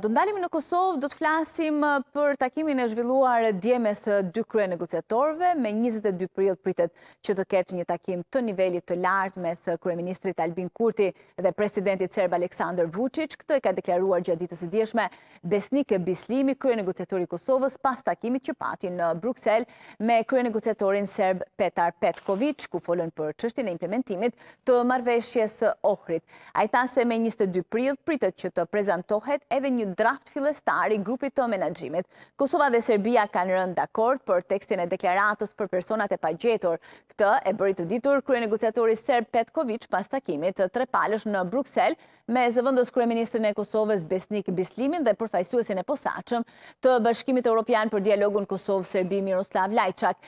Do ndalimi në Kosovë, do të flasim për takimin e zhvilluar dje djemes dy krye negociatorve, me 22 prilë pritet që të ketë një takim të nivellit të lartë mes Kryeministrit Albin Kurti dhe presidentit Serb Aleksandr Vucic. Këto i ka deklaruar gjaditës i djeshme besnik e bislimi krye negociatori Kosovës pas takimit që pati në Bruxelles me krye negociatorin Serb Petar Petkovic, ku folën për qështin e implementimit të marveshjes ohrit. A i se me 22 prilë pritet që të prezentohet kërkohet edhe një draft filestar i grupit të menagjimit. Kosova dhe Serbia kanë rënd dakord për tekstin e deklaratus për personat e pagjetur. Këtë e bërit të ditur krye negociatori Serb Petkoviç pas takimit të tre palësh në Bruxelles me zëvëndës krye Ministrën e Kosovës Besnik Bislimin dhe përfajsuesin e posaqëm të bashkimit e Europian për dialogun Kosovë-Serbi Miroslav Lajçak.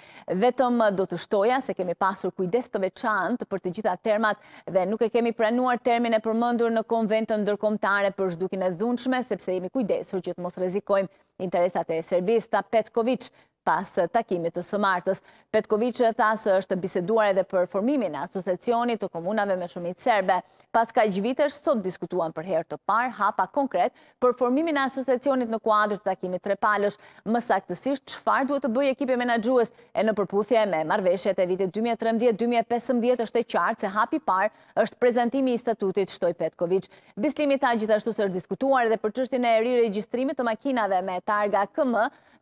Vetëm do të shtoja se kemi pasur kujdes të veçant për të gjitha termat dhe nuk e kemi pranuar termin e përmëndur në konventën ndërkomtare për zhdukin e dhun mundshme, sepse jemi kujdesur që të mos rezikojmë interesat e Serbista Petkoviç, pas takimit të sëmartës. Petkovic e thasë është biseduar edhe për formimin e asosecionit të komunave me shumit serbe. Pas ka gjivitesh, sot diskutuan për herë të par, hapa konkret, për formimin e asosecionit në kuadrë të takimit trepalësh, palësh, më saktësisht qëfar duhet të bëj ekipi menagjues e në përputhje me marveshjet e vitit 2013-2015 është e qartë se hapi par është prezentimi i statutit shtoj Petkovic. Bislimi ta gjithashtu sërë diskutuar edhe për qështin e eri të makinave me targa KM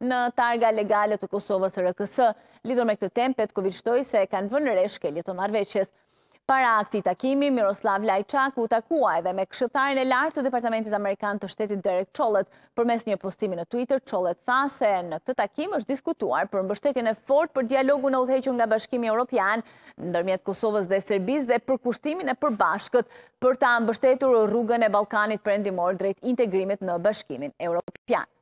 në targa legale Federale të Kosovës RKS. Lidur me këtë tempet, Petkovic shtoj se kanë vënë reshke ljetë të marveqes. Para akti takimi, Miroslav Lajçak u takua edhe me kshëtarin e lartë të Departamentit Amerikan të shtetit Derek Chollet. Për mes një postimi në Twitter, Chollet tha se në këtë takim është diskutuar për mbështetjen e fort për dialogu në utheqë nga bashkimi Europian, në dërmjet Kosovës dhe Serbis dhe për kushtimin e përbashkët për ta mbështetur rrugën e Balkanit për endimor drejt integrimit në bashkimin Europian.